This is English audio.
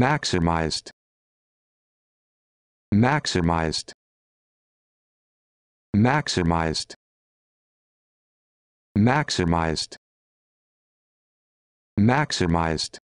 maximized maximized maximized maximized maximized